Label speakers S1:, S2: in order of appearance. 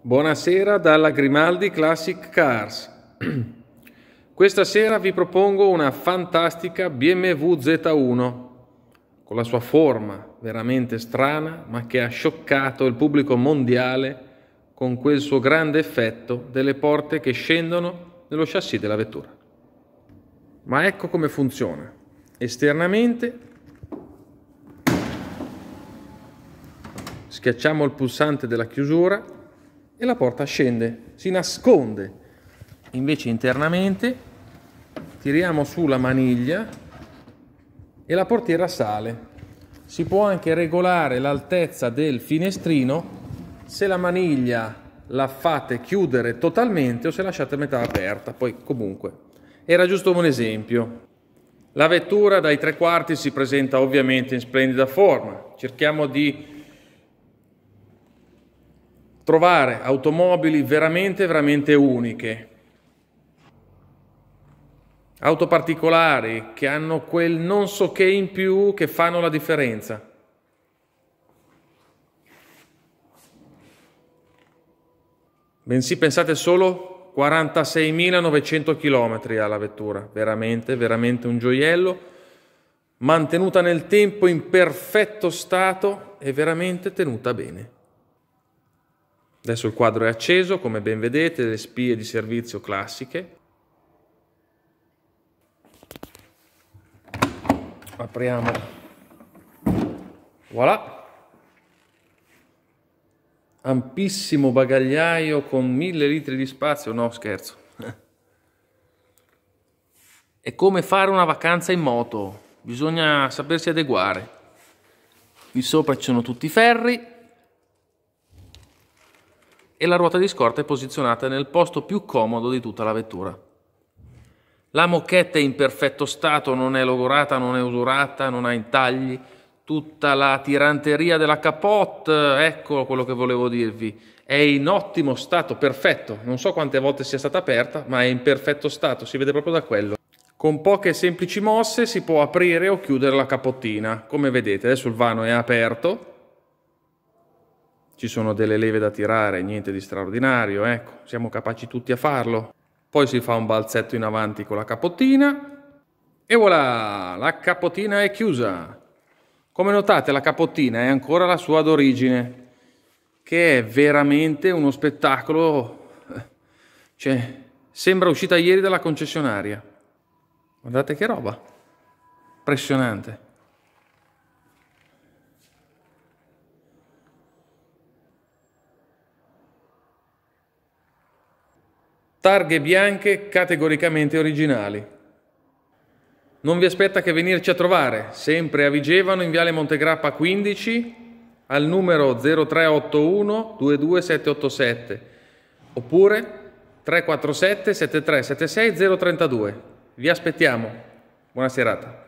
S1: Buonasera dalla Grimaldi Classic Cars. Questa sera vi propongo una fantastica BMW Z1 con la sua forma veramente strana ma che ha scioccato il pubblico mondiale con quel suo grande effetto delle porte che scendono nello chassis della vettura. Ma ecco come funziona. Esternamente schiacciamo il pulsante della chiusura e la porta scende, si nasconde. Invece internamente tiriamo su la maniglia e la portiera sale. Si può anche regolare l'altezza del finestrino se la maniglia la fate chiudere totalmente o se lasciate metà aperta, poi comunque. Era giusto un esempio. La vettura dai tre quarti si presenta ovviamente in splendida forma. Cerchiamo di trovare automobili veramente, veramente uniche, auto particolari che hanno quel non so che in più che fanno la differenza. Bensì pensate solo 46.900 km alla vettura, veramente, veramente un gioiello, mantenuta nel tempo in perfetto stato e veramente tenuta bene. Adesso il quadro è acceso, come ben vedete, le spie di servizio classiche. Apriamo. Voilà. Ampissimo bagagliaio con mille litri di spazio. No, scherzo. È come fare una vacanza in moto. Bisogna sapersi adeguare. Qui sopra ci sono tutti i ferri e la ruota di scorta è posizionata nel posto più comodo di tutta la vettura. La moquette è in perfetto stato, non è logorata, non è usurata, non ha intagli, tutta la tiranteria della capote, ecco quello che volevo dirvi, è in ottimo stato, perfetto, non so quante volte sia stata aperta, ma è in perfetto stato, si vede proprio da quello. Con poche semplici mosse si può aprire o chiudere la capottina, come vedete adesso il vano è aperto, ci sono delle leve da tirare, niente di straordinario, ecco, siamo capaci tutti a farlo. Poi si fa un balzetto in avanti con la capottina e voilà, la capottina è chiusa. Come notate la capottina è ancora la sua d'origine, che è veramente uno spettacolo, eh, cioè sembra uscita ieri dalla concessionaria. Guardate che roba, impressionante. targhe bianche categoricamente originali. Non vi aspetta che venirci a trovare, sempre a Vigevano in Viale Montegrappa 15 al numero 0381 22787 oppure 347 7376 032. Vi aspettiamo. Buona serata.